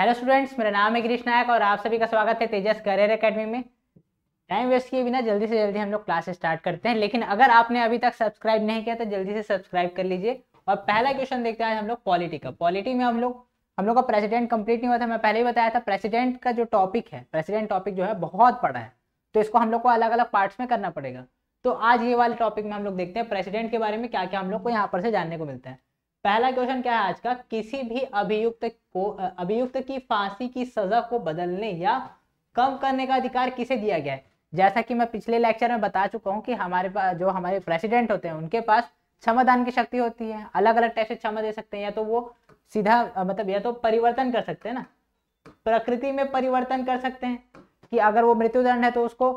hello students मेरा नाम है गिरीश नायक और आप सभी का स्वागत है तेजस करियर एकेडमी में टाइम वेस्ट किए बिना जल्दी से जल्दी हम लोग क्लास स्टार्ट करते हैं लेकिन अगर आपने अभी तक सब्सक्राइब नहीं किया तो जल्दी से सब्सक्राइब कर लीजिए और पहला क्वेश्चन देखते हैं हम लोग पॉलिटी का पॉलिटी में हम लोग हम लोग का प्रेसिडेंट कंप्लीट नहीं हुआ था मैं पहले ही बताया था प्रेसिडेंट का जो टॉपिक है प्रेसिडेंट टॉपिक जो है बहुत बड़ा है तो इसको हम लोग को अलग अलग पार्ट्स में करना पड़ेगा तो आज ये वाले टॉपिक में हम लोग देखते हैं प्रेसिडेंट के बारे में क्या क्या हम लोग को यहाँ पर से जानने को मिलता है पहला क्वेश्चन क्या है आज का किसी भी अभियुक्त को अभियुक्त की फांसी की सजा को बदलने या कम करने का अधिकार किसे दिया गया है जैसा कि मैं पिछले लेक्चर में बता चुका हूँ कि हमारे पास जो हमारे प्रेसिडेंट होते हैं उनके पास क्षमादान की शक्ति होती है अलग अलग टाइप से क्षमा दे सकते हैं या तो वो सीधा मतलब या तो परिवर्तन कर सकते हैं ना प्रकृति में परिवर्तन कर सकते हैं कि अगर वो मृत्युदंड है तो उसको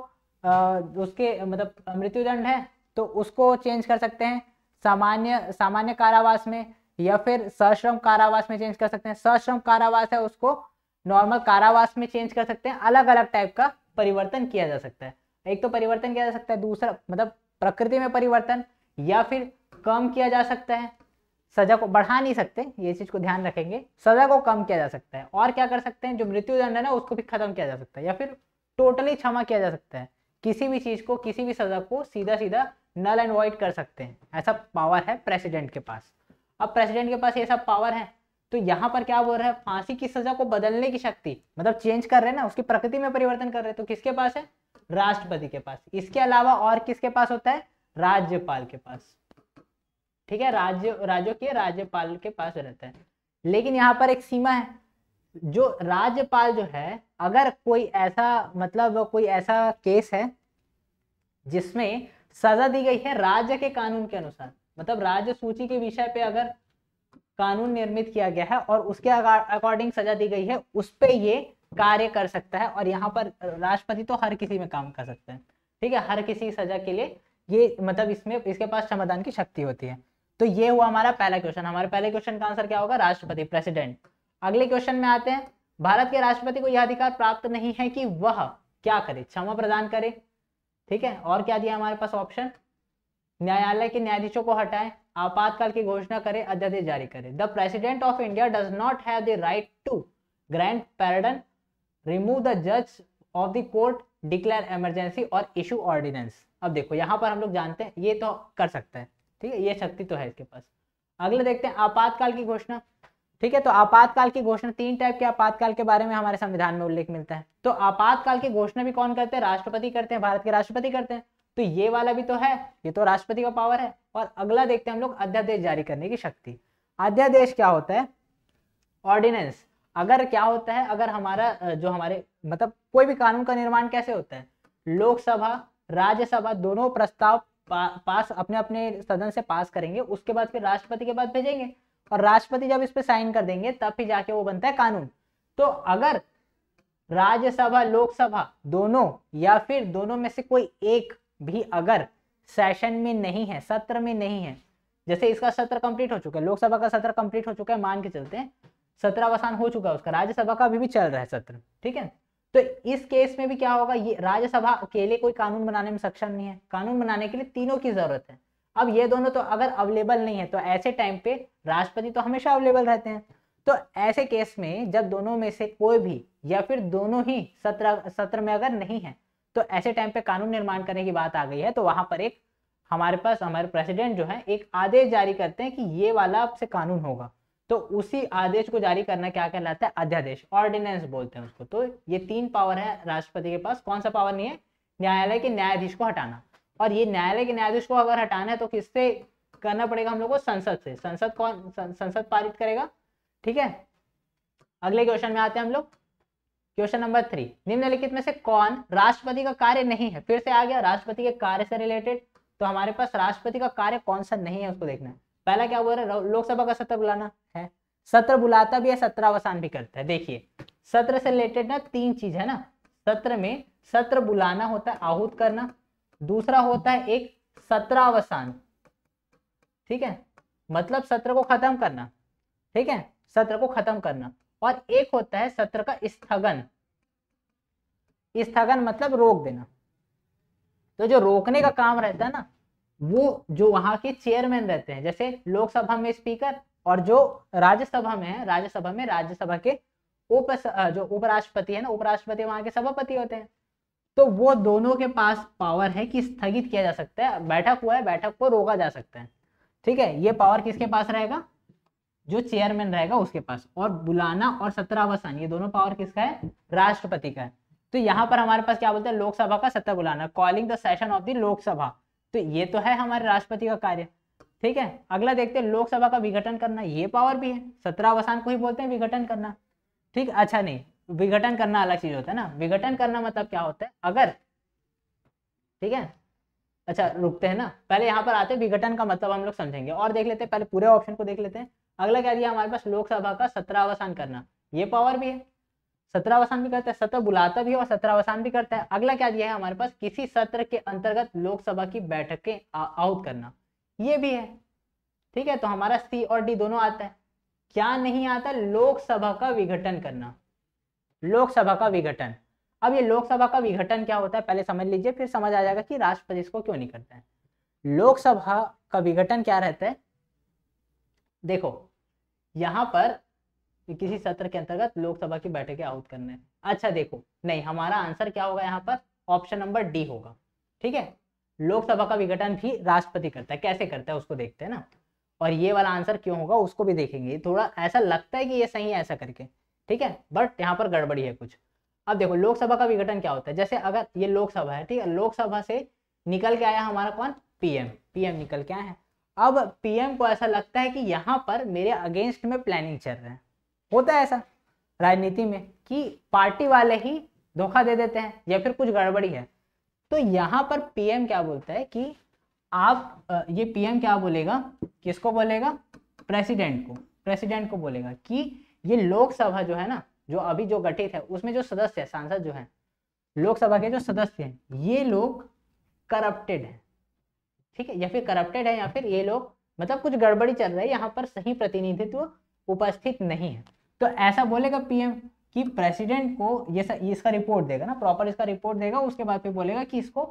आ, उसके मतलब मृत्युदंड है तो उसको चेंज कर सकते हैं सामान्य सामान्य कारावास में या फिर सश्रम कारावास में चेंज कर सकते हैं सश्रम कारावास है उसको नॉर्मल कारावास में चेंज कर सकते हैं अलग अलग टाइप का परिवर्तन किया जा सकता है एक तो परिवर्तन किया जा सकता है दूसरा मतलब प्रकृति में परिवर्तन या फिर कम किया जा सकता है सजा को बढ़ा नहीं सकते ये चीज को ध्यान रखेंगे सजा को कम किया जा सकता है और क्या कर सकते हैं जो मृत्यु दंड है ना उसको भी खत्म किया जा सकता है या फिर टोटली क्षमा किया जा सकता है किसी भी चीज़ को किसी भी सज़ा को सीधा सीधा नल एंड वॉइड कर सकते हैं ऐसा पावर है प्रेसिडेंट के पास अब प्रेसिडेंट के पास ये सब पावर है तो यहाँ पर क्या बोल रहा है फांसी की सजा को बदलने की शक्ति मतलब चेंज कर रहे हैं ना उसकी प्रकृति में परिवर्तन कर रहे हैं तो किसके पास है राष्ट्रपति के पास इसके अलावा और किसके पास होता है राज्यपाल के पास ठीक है राज्य राज्यों के राज्यपाल के पास रहता है लेकिन यहाँ पर एक सीमा है जो राज्यपाल जो है अगर कोई ऐसा मतलब कोई ऐसा केस है जिसमें सजा दी गई है राज्य के कानून के अनुसार मतलब राज्य सूची के विषय पे अगर कानून निर्मित किया गया है और उसके अकॉर्डिंग सजा दी गई है उस पर ये कार्य कर सकता है और यहाँ पर राष्ट्रपति तो हर किसी में काम कर सकते हैं ठीक है हर किसी सजा के लिए ये मतलब इसमें इसके पास क्षमादान की शक्ति होती है तो ये हुआ हमारा पहला क्वेश्चन हमारे पहले क्वेश्चन का आंसर क्या होगा राष्ट्रपति प्रेसिडेंट अगले क्वेश्चन में आते हैं भारत के राष्ट्रपति को यह अधिकार प्राप्त नहीं है कि वह क्या करे क्षमा प्रदान करे ठीक है और क्या दिया हमारे पास ऑप्शन न्यायालय के न्यायाधीशों को हटाए आपातकाल की घोषणा करे अध्यादेश जारी करे the president of India does not have the right to grant pardon remove the जज of the court declare emergency और इशू ऑर्डिनेंस अब देखो यहाँ पर हम लोग जानते हैं ये तो कर सकता है ठीक है ये शक्ति तो है इसके पास अगले देखते हैं आपातकाल की घोषणा ठीक है तो आपातकाल की घोषणा तीन टाइप के आपातकाल के बारे में हमारे संविधान में उल्लेख मिलता है तो आपातकाल की घोषणा भी कौन करते हैं राष्ट्रपति करते हैं भारत के राष्ट्रपति करते हैं तो ये वाला भी तो है ये तो राष्ट्रपति का पावर है और अगला देखते हैं हम लोग अध्यादेश जारी करने की शक्ति अध्यादेश क्या होता है ऑर्डिनेंस अगर क्या होता है अगर हमारा जो हमारे मतलब कोई भी कानून का निर्माण कैसे होता है लोकसभा राज्यसभा दोनों प्रस्ताव पा, पास अपने अपने सदन से पास करेंगे उसके बाद फिर राष्ट्रपति के बाद भेजेंगे और राष्ट्रपति जब इस पर साइन कर देंगे तब ही जाके वो बनता है कानून तो अगर राज्यसभा लोकसभा दोनों या फिर दोनों में से कोई एक भी अगर सेशन में नहीं है सत्र में नहीं है जैसे इसका सत्र कंप्लीट हो चुका है लोकसभा का सत्र कंप्लीट हो चुका है मान के चलते हैं सत्र अवसान हो चुका है उसका राज्यसभा का अभी भी चल रहा है सत्र ठीक है तो इस केस में भी क्या होगा ये राज्यसभा अकेले कोई कानून बनाने में सक्षम नहीं है कानून बनाने के लिए तीनों की जरूरत है अब ये दोनों तो अगर अवेलेबल नहीं है तो ऐसे टाइम पे राष्ट्रपति तो हमेशा अवेलेबल रहते हैं तो ऐसे केस में जब दोनों में से कोई भी या फिर दोनों ही सत्र सत्र में अगर नहीं है तो ऐसे टाइम पे कानून निर्माण करने की बात आ गई है तो वहां पर एक हमारे पास हमारे प्रेसिडेंट जो है एक आदेश जारी करते हैं कि ये वाला आपसे कानून होगा तो उसी आदेश को जारी करना क्या कहलाता है अध्यादेश ऑर्डिनेंस बोलते हैं उसको तो ये तीन पावर है राष्ट्रपति के पास कौन सा पावर नहीं है न्यायालय के न्यायाधीश को हटाना और ये न्यायालय के न्यायाधीश को अगर हटाना है तो किससे करना पड़ेगा हम लोग को संसद से संसद कौन संसद पारित करेगा ठीक है अगले क्वेश्चन में आते हैं हम लोग क्वेश्चन नंबर थ्री निम्नलिखित में से कौन राष्ट्रपति का कार्य नहीं है फिर से आ गया राष्ट्रपति के कार्य से रिलेटेड तो हमारे पास राष्ट्रपति का कार्य कौन सा नहीं है उसको देखना पहला क्या बोल हुआ लोकसभा का सत्र बुलाना है सत्र बुलाता भी है सत्र अवसान भी करता है देखिए सत्र से रिलेटेड ना तीन चीज है ना सत्र में सत्र बुलाना होता है आहूत करना दूसरा होता है एक सत्रावसान ठीक है मतलब सत्र को खत्म करना ठीक है सत्र को खत्म करना और एक होता है सत्र का स्थगन स्थगन मतलब रोक देना तो जो रोकने का काम रहता है ना वो जो वहां के चेयरमैन रहते हैं जैसे लोकसभा में स्पीकर और जो राज्यसभा में है राज्यसभा में राज्यसभा के उप जो उपराष्ट्रपति है ना उपराष्ट्रपति वहां के सभापति होते हैं तो वो दोनों के पास पावर है कि स्थगित किया जा सकता है बैठक हुआ है बैठक को रोका जा सकता है ठीक है ये पावर किसके पास रहेगा जो चेयरमैन रहेगा उसके पास और बुलाना और सत्रावसान ये दोनों पावर किसका है राष्ट्रपति का है तो यहाँ पर हमारे पास क्या बोलते हैं लोकसभा का सत्र बुलाना calling the session of the Lok Sabha तो ये तो है हमारे राष्ट्रपति का कार्य ठीक है अगला देखते हैं लोकसभा का विघटन करना ये पावर भी है सत्रावसान को ही बोलते हैं विघटन करना ठीक अच्छा नहीं विघटन करना अलग चीज होता है ना विघटन करना मतलब क्या होता है अगर ठीक है अच्छा रुकते हैं ना पहले यहाँ पर आते हैं विघटन का मतलब हम लोग समझेंगे और देख लेते हैं पहले पूरे ऑप्शन को देख लेते हैं अगला क्या दिया हमारे पास लोकसभा का सत्रावसान करना ये पावर भी है सत्रावसान भी करता है सत्र बुलाता भी है और सत्रावसान भी करता है अगला क्या दिया है हमारे पास किसी सत्र के अंतर्गत लोकसभा की बैठकें आउट करना ये भी है ठीक है तो हमारा सी और डी दोनों आता है क्या नहीं आता लोकसभा का विघटन करना लोकसभा का विघटन अब ये लोकसभा का विघटन क्या होता है पहले समझ लीजिए फिर समझ आ जाएगा कि राष्ट्रपति इसको क्यों नहीं करते हैं लोकसभा का विघटन क्या रहता है देखो यहां पर किसी सत्र के अंतर्गत लोकसभा की बैठकें आउट करने अच्छा देखो नहीं हमारा आंसर क्या होगा यहाँ पर ऑप्शन नंबर डी होगा ठीक है लोकसभा का विघटन भी राष्ट्रपति करता है कैसे करता है उसको देखते हैं ना और ये वाला आंसर क्यों होगा उसको भी देखेंगे थोड़ा ऐसा लगता है कि ये सही है ऐसा करके ठीक है बट यहाँ पर गड़बड़ी है कुछ अब देखो लोकसभा का विघटन क्या होता है जैसे अगर ये लोकसभा है ठीक है लोकसभा से निकल के आया हमारा कौन पीएम पीएम निकल के आया है अब पीएम को ऐसा लगता है कि यहाँ पर मेरे अगेंस्ट में प्लानिंग चल रहे हैं होता है ऐसा राजनीति में कि पार्टी वाले ही धोखा दे देते हैं या फिर कुछ गड़बड़ी है तो यहाँ पर पीएम क्या बोलता है कि आप ये पीएम क्या बोलेगा किसको बोलेगा प्रेसिडेंट को प्रेसिडेंट को बोलेगा कि ये लोकसभा जो है ना जो अभी जो गठित है उसमें जो सदस्य है सांसद जो है लोकसभा के जो सदस्य हैं ये लोग करप्टेड है ठीक है या फिर करप्टेड है या फिर ये लोग मतलब कुछ गड़बड़ी चल रही है यहाँ पर सही प्रतिनिधित्व उपस्थित नहीं है तो ऐसा बोलेगा पीएम कि प्रेसिडेंट को ये इसका रिपोर्ट देगा ना प्रॉपर इसका रिपोर्ट देगा उसके बाद फिर बोलेगा कि इसको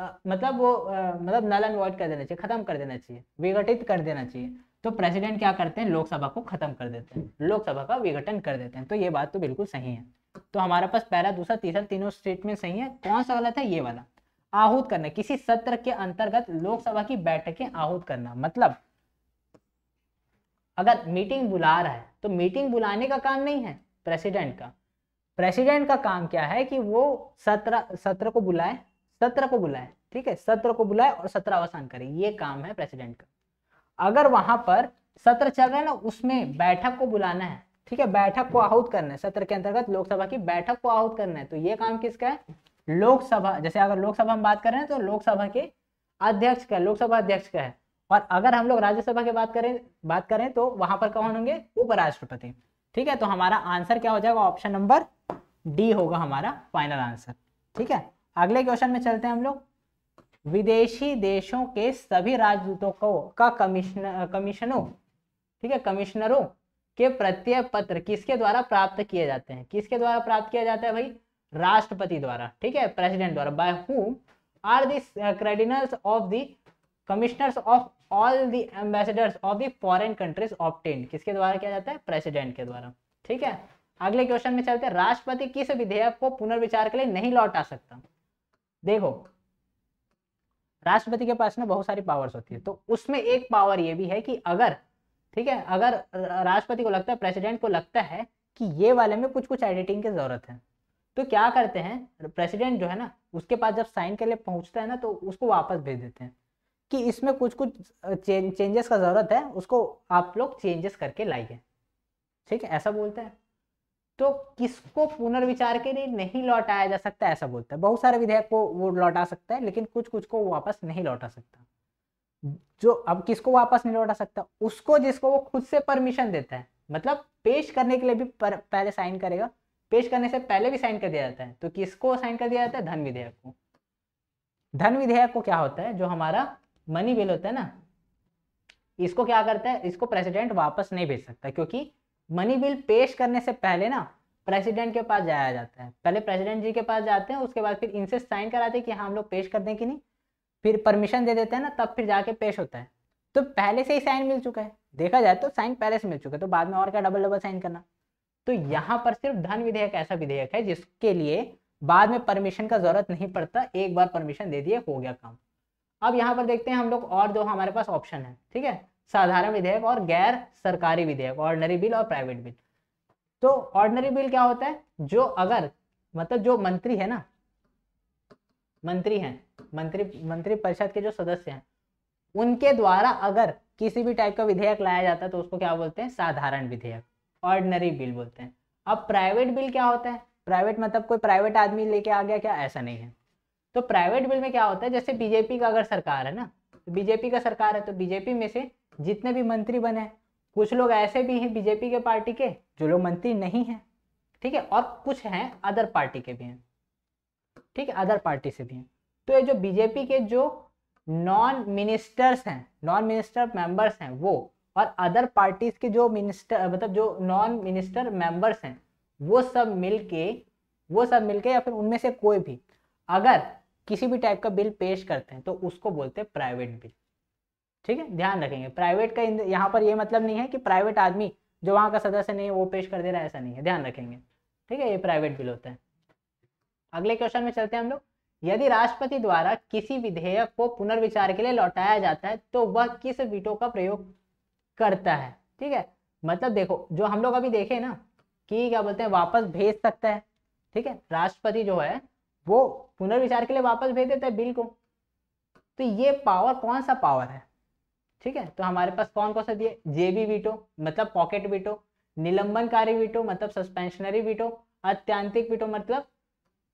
आ, मतलब वो आ, मतलब नल एंड वॉइड कर देना चाहिए खत्म कर देना चाहिए विघटित कर देना चाहिए तो प्रेसिडेंट क्या करते हैं लोकसभा को खत्म कर देते हैं लोकसभा का विघटन कर देते हैं तो ये बात तो बिल्कुल सही है तो हमारे पास पहला दूसरा तीसरा तीनों स्टेटमेंट सही है कौन सा गलत है ये वाला आहूत करना किसी सत्र के अंतर्गत लोकसभा की बैठकें आहूत करना मतलब अगर मीटिंग बुला रहा है तो मीटिंग बुलाने का काम नहीं है प्रेसिडेंट का प्रेसिडेंट का काम क्या है कि वो सत्र सत्र को बुलाए सत्र को बुलाए ठीक है सत्र को बुलाए और सत्र अवसान करे ये काम है प्रेसिडेंट का अगर वहां पर सत्र चल रहा है ना उसमें बैठक को बुलाना है ठीक है बैठक को आहूत करना है सत्र के अंतर्गत लोकसभा की बैठक को आहूत करना है तो ये काम किसका है लोकसभा जैसे अगर लोकसभा हम बात कर रहे हैं तो लोकसभा के अध्यक्ष का लोकसभा अध्यक्ष का है और अगर हम लोग राज्यसभा की बात करें बात करें तो वहां पर कौन होंगे उपराष्ट्रपति ठीक है तो हमारा आंसर क्या हो जाएगा ऑप्शन नंबर डी होगा हमारा फाइनल आंसर ठीक है अगले क्वेश्चन में चलते हैं हम लोग विदेशी देशों के सभी राजदूतों को का कमिश्नर कमिश्नरों ठीक है कमिश्नरों के प्रत्यय पत्र किसके द्वारा प्राप्त किए जाते हैं किसके द्वारा प्राप्त किया जाता है भाई राष्ट्रपति द्वारा ठीक है प्रेसिडेंट द्वारा by whom are this credentials of the commissioners of all the ambassadors of the foreign countries obtain किसके द्वारा किया जाता है प्रेसिडेंट के द्वारा ठीक है अगले क्वेश्चन में चलते हैं राष्ट्रपति किस विधेयक को पुनर्विचार के लिए नहीं लौटा सकता देखो राष्ट्रपति के पास ना बहुत सारी पावर्स होती है तो उसमें एक पावर ये भी है कि अगर ठीक है अगर राष्ट्रपति को लगता है प्रेसिडेंट को लगता है कि ये वाले में कुछ कुछ एडिटिंग की जरूरत है तो क्या करते हैं प्रेसिडेंट जो है ना उसके पास जब साइन के लिए पहुंचता है ना तो उसको वापस भेज देते हैं कि इसमें कुछ कुछ चेंजेस का जरूरत है उसको आप लोग चेंजेस करके लाइए ठीक है ऐसा बोलते हैं तो किसको पुनर्विचार के लिए नहीं लौटाया जा सकता ऐसा बोलता है बहुत सारे विधेयक को वो लौटा सकता है लेकिन कुछ कुछ को वापस नहीं लौटा सकता जो अब किसको वापस नहीं लौटा सकता उसको जिसको वो खुद से परमिशन देता है मतलब पेश करने के लिए भी पर, पहले साइन करेगा पेश करने से पहले भी साइन कर दिया जाता है तो किसको साइन कर दिया जाता है धन विधेयक को धन विधेयक को क्या होता है जो हमारा मनी बिल होता है ना इसको क्या करता है इसको प्रेसिडेंट वापस नहीं भेज सकता क्योंकि मनी बिल पेश करने से पहले ना प्रेसिडेंट के पास जाया जाता है पहले प्रेसिडेंट जी के पास जाते हैं उसके बाद फिर इनसे साइन कराते हैं कि हाँ हम लोग पेश कर दें कि नहीं फिर परमिशन दे देते हैं ना तब फिर जाके पेश होता है तो पहले से ही साइन मिल चुका है देखा जाए तो साइन पहले से मिल चुका है तो बाद में और क्या डबल डबल साइन करना तो यहाँ पर सिर्फ धन विधेयक ऐसा विधेयक है जिसके लिए बाद में परमिशन का जरूरत नहीं पड़ता एक बार परमिशन दे दिए हो गया काम अब यहाँ पर देखते हैं हम लोग और जो हमारे पास ऑप्शन है ठीक है साधारण विधेयक और गैर सरकारी विधेयक ऑर्डनरी बिल और प्राइवेट बिल तो ऑर्डनरी बिल क्या होता है जो अगर मतलब जो मंत्री है ना मंत्री हैं मंत्री मंत्री परिषद के जो सदस्य हैं उनके द्वारा अगर किसी भी टाइप का विधेयक लाया जाता है तो उसको क्या बोलते हैं साधारण विधेयक ऑर्डनरी बिल बोलते हैं अब प्राइवेट बिल क्या होता है प्राइवेट मतलब कोई प्राइवेट आदमी लेके आ गया क्या ऐसा नहीं है तो प्राइवेट बिल में क्या होता है जैसे बीजेपी का अगर सरकार है ना तो बीजेपी का सरकार है तो बीजेपी में से जितने भी मंत्री बने कुछ लोग ऐसे भी हैं बीजेपी के पार्टी के जो लोग मंत्री नहीं हैं ठीक है और कुछ हैं अदर पार्टी के भी हैं ठीक है अदर पार्टी से भी हैं तो ये जो बीजेपी के जो नॉन मिनिस्टर्स हैं नॉन मिनिस्टर मेंबर्स हैं वो और अदर पार्टीज के जो मिनिस्टर मतलब जो नॉन मिनिस्टर मेंबर्स हैं वो सब मिलके वो सब मिलके या फिर उनमें से कोई भी अगर किसी भी टाइप का बिल पेश करते हैं तो उसको बोलते हैं प्राइवेट बिल ठीक है ध्यान रखेंगे प्राइवेट का यहाँ पर ये मतलब नहीं है कि प्राइवेट आदमी जो वहाँ का सदस्य नहीं है वो पेश कर दे रहा है ऐसा नहीं है ध्यान रखेंगे ठीक है ये प्राइवेट बिल होता है अगले क्वेश्चन में चलते हैं हम लोग यदि राष्ट्रपति द्वारा किसी विधेयक को पुनर्विचार के लिए लौटाया जाता है तो वह किस वीटो का प्रयोग करता है ठीक है मतलब देखो जो हम लोग अभी देखे ना कि क्या बोलते हैं वापस भेज सकता है ठीक है राष्ट्रपति जो है वो पुनर्विचार के लिए वापस भेज देता है बिल को तो ये पावर कौन सा पावर है ठीक है तो हमारे पास कौन कौन सा दिए जेबी वीटो मतलब पॉकेट वीटो निलंबनकारी वीटो मतलब सस्पेंशनरी वीटो अत्यांतिक वीटो मतलब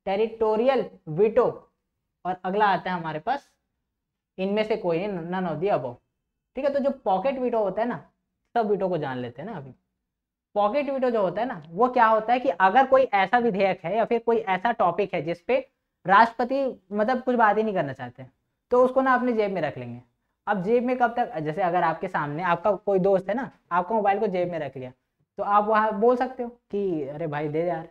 टेरिटोरियल वीटो और अगला आता है हमारे पास इनमें से कोई है नन ऑफ दी अबो ठीक है तो जो पॉकेट वीटो होता है ना सब वीटो को जान लेते हैं ना अभी पॉकेट वीटो जो होता है ना वो क्या होता है कि अगर कोई ऐसा विधेयक है या फिर कोई ऐसा टॉपिक है जिसपे राष्ट्रपति मतलब कुछ बात ही नहीं करना चाहते तो उसको ना अपने जेब में रख लेंगे अब जेब में कब तक जैसे अगर आपके सामने आपका कोई दोस्त है ना आपका मोबाइल को जेब में रख लिया तो आप वहाँ बोल सकते हो कि अरे भाई दे यार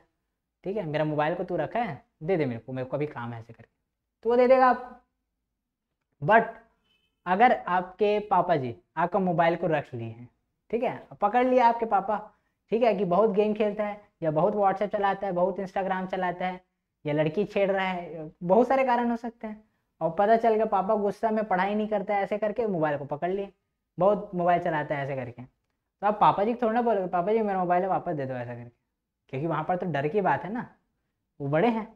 ठीक है मेरा मोबाइल को तू रखा है दे दे मेरे को मेरे को अभी काम है ऐसे करके तो वो दे देगा आपको बट अगर आपके पापा जी आपका मोबाइल को रख लिए हैं ठीक है पकड़ लिया आपके पापा ठीक है कि बहुत गेम खेलता है या बहुत व्हाट्सएप चलाता है बहुत इंस्टाग्राम चलाता है या लड़की छेड़ रहा है बहुत सारे कारण हो सकते हैं और पता चल गया पापा गुस्सा में पढ़ाई नहीं करता ऐसे करके मोबाइल को पकड़ लिए बहुत मोबाइल चलाता है ऐसे करके तो आप पापा जी थोड़ा ना बोलोगे पापा जी मेरा मोबाइल है वापस दे दो ऐसा करके क्योंकि वहाँ पर तो डर की बात है ना वो बड़े हैं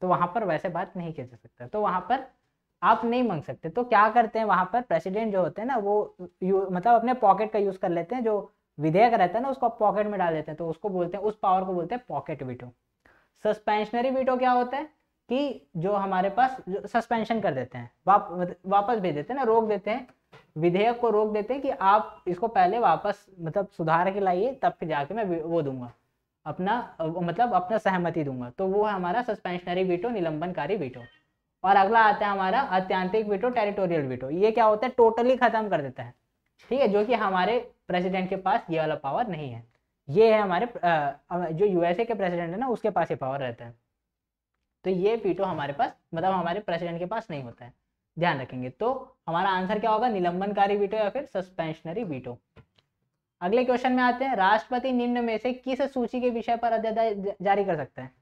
तो वहाँ पर वैसे बात नहीं किया जा सकता तो वहाँ पर आप नहीं मांग सकते तो क्या करते हैं वहाँ पर प्रेसिडेंट जो होते हैं ना वो मतलब अपने पॉकेट का यूज़ कर लेते हैं जो विधेयक रहता है ना उसको पॉकेट में डाल देते हैं तो उसको बोलते हैं उस पावर को बोलते हैं पॉकेट वीटो सस्पेंशनरी वीटो क्या होता है कि जो हमारे पास सस्पेंशन कर देते हैं वाप, वापस भेज देते हैं ना रोक देते हैं विधेयक को रोक देते हैं कि आप इसको पहले वापस मतलब सुधार के लाइए तब फिर जाके मैं वो दूंगा अपना मतलब अपना सहमति दूंगा तो वो है हमारा सस्पेंशनरी वीटो निलंबनकारी वीटो और अगला आता है हमारा अत्यांतिक वीटो टेरिटोरियल वीटो ये क्या होता है टोटली खत्म कर देता है ठीक है जो कि हमारे प्रेसिडेंट के पास ये वाला पावर नहीं है ये है हमारे जो यूएसए के प्रेसिडेंट है ना उसके पास ये पावर रहता है तो ये वीटो हमारे पास मतलब हमारे प्रेसिडेंट के पास नहीं होता है ध्यान रखेंगे तो हमारा आंसर क्या होगा निलंबनकारी वीटो या फिर सस्पेंशनरी वीटो अगले क्वेश्चन में आते हैं राष्ट्रपति निम्न में से किस सूची के विषय पर अध्यादेश जारी कर सकते हैं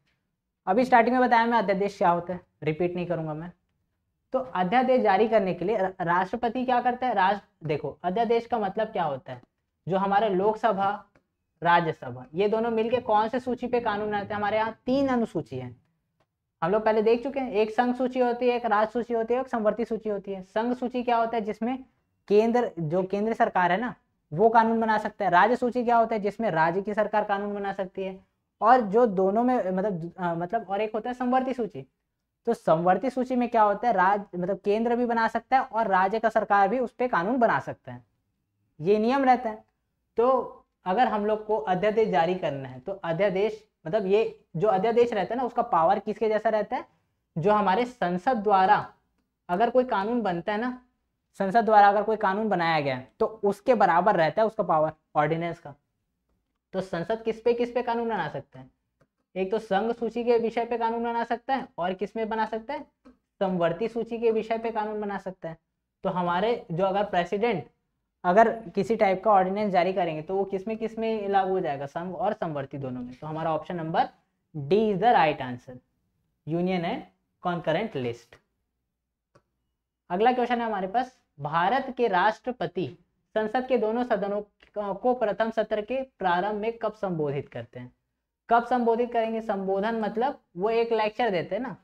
अभी स्टार्टिंग में बताया मैं अध्यादेश क्या होता है रिपीट नहीं करूंगा मैं तो अध्यादेश जारी करने के लिए राष्ट्रपति क्या करता है राष्ट्र देखो अध्यादेश का मतलब क्या होता है जो हमारे लोकसभा राज्यसभा ये दोनों मिलके कौन से सूची पे कानून आते हैं हमारे यहाँ तीन अनुसूची है हम लोग पहले देख चुके हैं एक संघ सूची होती है एक राज्य सूची होती है एक संवर्ती सूची होती है संघ सूची क्या होता है जिसमें केंद्र जो केंद्र सरकार है ना वो कानून बना सकता है राज्य सूची क्या होता है जिसमें राज्य की सरकार कानून बना सकती है और जो दोनों में मतलब आ, मतलब और एक होता है संवर्ती सूची तो संवर्ती सूची में क्या होता है राज्य मतलब केंद्र भी बना सकता है और राज्य का सरकार भी उस पर कानून बना सकते हैं ये नियम रहता है तो अगर हम लोग को अध्यादेश जारी करना है तो अध्यादेश मतलब ये जो अध्यादेश रहता है ना उसका पावर किसके जैसा रहता है जो हमारे संसद द्वारा अगर कोई कानून बनता है ना संसद द्वारा अगर कोई कानून बनाया गया है तो उसके बराबर रहता है उसका पावर ऑर्डिनेंस का तो संसद किस पे किस पे कानून बना सकते हैं एक तो संघ सूची के विषय पे कानून बना सकता है और किस में बना सकता है समवर्ती सूची के विषय पे कानून बना सकता है तो हमारे जो अगर प्रेसिडेंट अगर किसी टाइप का ऑर्डिनेंस जारी करेंगे तो वो किसमें किसमें लागू हो जाएगा संघ और समवर्ती दोनों में तो हमारा option number D is the right answer union and concurrent list अगला क्वेश्चन है हमारे पास भारत के राष्ट्रपति संसद के दोनों सदनों को प्रथम सत्र के प्रारंभ में कब संबोधित करते हैं कब संबोधित करेंगे संबोधन मतलब वो एक लेक्चर देते हैं ना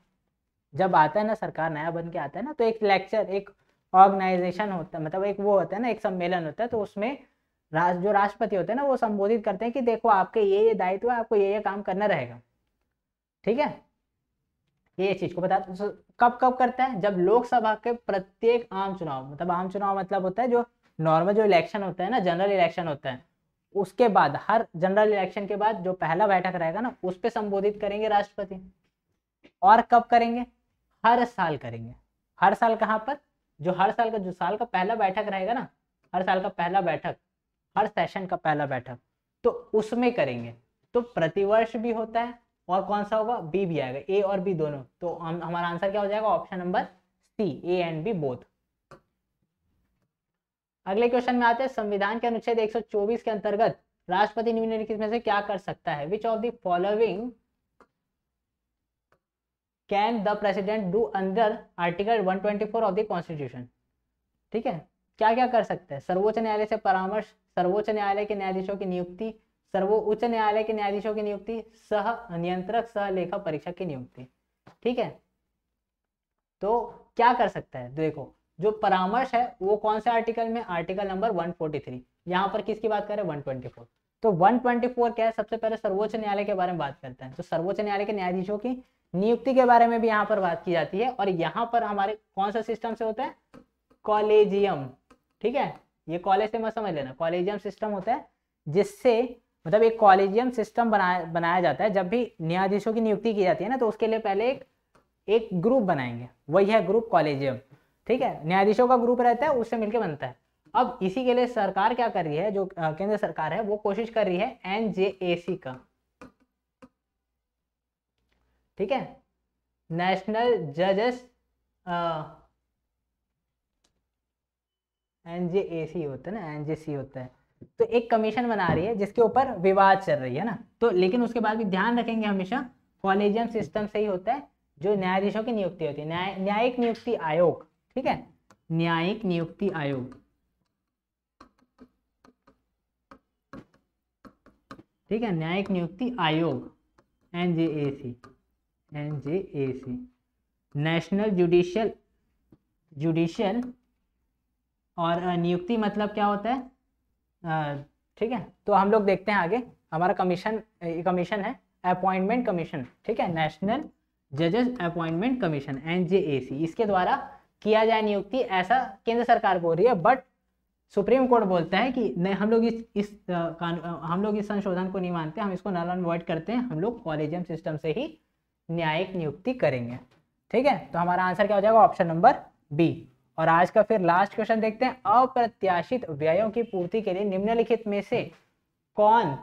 जब आता है ना सरकार नया बन के आता है ना तो एक लेक्चर एक ऑर्गेनाइजेशन होता है मतलब एक वो होता है ना एक सम्मेलन होता है तो उसमें राज जो राष्ट्रपति होते हैं ना वो संबोधित करते हैं कि देखो आपके ये ये दायित्व है आपको ये ये काम करना रहेगा ठीक है ये चीज को बता तो कब कब करता है जब लोकसभा के प्रत्येक आम चुनाव मतलब आम चुनाव मतलब होता है जो नॉर्मल जो इलेक्शन होता है ना जनरल इलेक्शन होता है उसके बाद हर जनरल इलेक्शन के बाद जो पहला बैठक रहेगा ना उस पर संबोधित करेंगे राष्ट्रपति और कब करेंगे हर साल करेंगे हर साल कहाँ पर जो हर साल का जो साल का पहला बैठक रहेगा ना हर साल का पहला बैठक हर सेशन का पहला बैठक तो उसमें करेंगे तो प्रतिवर्ष भी होता है और कौन सा होगा बी भी आएगा ए और बी दोनों तो हम हमारा आंसर क्या हो जाएगा option number C A and B both अगले क्वेश्चन में आते हैं संविधान के अनुच्छेद 124 के अंतर्गत राष्ट्रपति निम्नलिखित में से क्या कर सकता है which of the following can the president do under article 124 of the constitution ठीक है क्या क्या कर सकते हैं सर्वोच्च न्यायालय से परामर्श सर्वोच्च न्यायालय के न्यायाधीशों की नियुक्ति सर्वोच्च न्यायालय के न्यायाधीशों की नियुक्ति सह नियंत्रक सह लेखा परीक्षक की नियुक्ति ठीक है तो क्या कर सकता है देखो जो परामर्श है वो कौन से आर्टिकल में आर्टिकल नंबर 143 यहाँ पर किसकी बात करें 124 तो 124 क्या है सबसे पहले सर्वोच्च न्यायालय के बारे में बात करते हैं तो सर्वोच्च न्यायालय के न्यायाधीशों की नियुक्ति के बारे में भी यहाँ पर बात की जाती है और यहाँ पर हमारे कौन सा सिस्टम से होता है कॉलेजियम ठीक है ये कॉलेज से मत समझ लेना कॉलेजियम सिस्टम होता है जिससे मतलब एक कॉलेजियम सिस्टम बनाया बनाया जाता है जब भी न्यायाधीशों की नियुक्ति की जाती है ना तो उसके लिए पहले एक एक ग्रुप बनाएंगे वही है ग्रुप कॉलेजियम ठीक है न्यायाधीशों का ग्रुप रहता है उससे मिलकर बनता है अब इसी के लिए सरकार क्या कर रही है जो केंद्र सरकार है वो कोशिश कर रही है एन का ठीक है नेशनल जजेस एन जे ए सी होता है ना एन जे सी होता है तो एक कमीशन बना रही है जिसके ऊपर विवाद चल रही है ना तो लेकिन उसके बाद भी ध्यान रखेंगे हमेशा कॉलेजियम सिस्टम से ही होता है जो न्यायाधीशों की नियुक्ति होती है न्याय न्यायिक नियुक्ति आयोग ठीक है न्यायिक नियुक्ति आयोग ठीक है न्यायिक नियुक्ति आयोग NJAC N J A C national judicial judicial और नियुक्ति मतलब क्या होता है ठीक है तो हम लोग देखते हैं आगे हमारा कमीशन कमीशन है अपॉइंटमेंट कमीशन ठीक है नेशनल जजेस appointment commission N J A C इसके द्वारा किया जाए नियुक्ति ऐसा केंद्र सरकार बोल रही है बट सुप्रीम कोर्ट बोलता है कि नहीं हम लोग इस इस कानून हम लोग इस संशोधन को नहीं मानते हम इसको नल एंड वॉइड करते हैं हम लोग कॉलेजियम सिस्टम से ही न्यायिक नियुक्ति करेंगे ठीक है तो हमारा आंसर क्या हो जाएगा ऑप्शन नंबर बी और आज का फिर लास्ट क्वेश्चन देखते हैं अप्रत्याशित व्ययों की पूर्ति के लिए निम्नलिखित में से कौन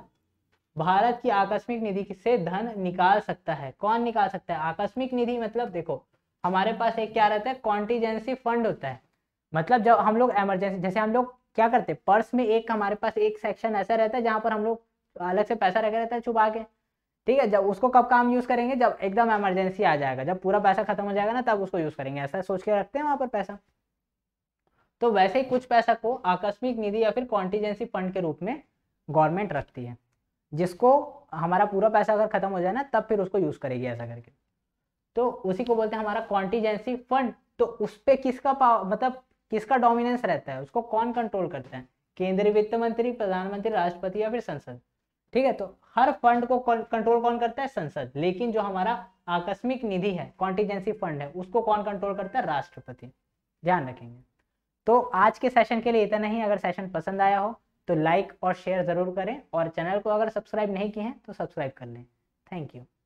भारत की आकस्मिक निधि से धन निकाल सकता है कौन निकाल सकता है आकस्मिक निधि मतलब देखो हमारे पास एक क्या रहता है कॉन्टीजेंसी फंड होता है मतलब जब हम लोग एमरजेंसी जैसे हम लोग क्या करते हैं पर्स में एक हमारे पास एक सेक्शन ऐसा रहता है जहां पर हम लोग अलग से पैसा रखा रहता है छुपा के ठीक है जब उसको कब काम यूज़ करेंगे जब एकदम इमरजेंसी आ जाएगा जब पूरा पैसा खत्म हो जाएगा ना तब उसको यूज़ करेंगे ऐसा सोच के रखते हैं वहां पर पैसा तो वैसे ही कुछ पैसा को आकस्मिक निधि या फिर कॉन्टीजेंसी फंड के रूप में गवर्नमेंट रखती है जिसको हमारा पूरा पैसा अगर खत्म हो जाए ना तब फिर उसको यूज़ करेगी ऐसा करके तो उसी को बोलते हैं हमारा कॉन्टीजेंसी फंड तो उस पर किसका मतलब किसका डोमिनेंस रहता है उसको कौन कंट्रोल करता है केंद्रीय वित्त मंत्री प्रधानमंत्री राष्ट्रपति या फिर संसद ठीक है तो हर फंड को कंट्रोल कौन करता है संसद लेकिन जो हमारा आकस्मिक निधि है कॉन्टीजेंसी फंड है उसको कौन कंट्रोल करता है राष्ट्रपति ध्यान रखेंगे तो आज के सेशन के लिए इतना ही अगर सेशन पसंद आया हो तो लाइक और शेयर जरूर करें और चैनल को अगर सब्सक्राइब नहीं किए हैं तो सब्सक्राइब कर लें थैंक यू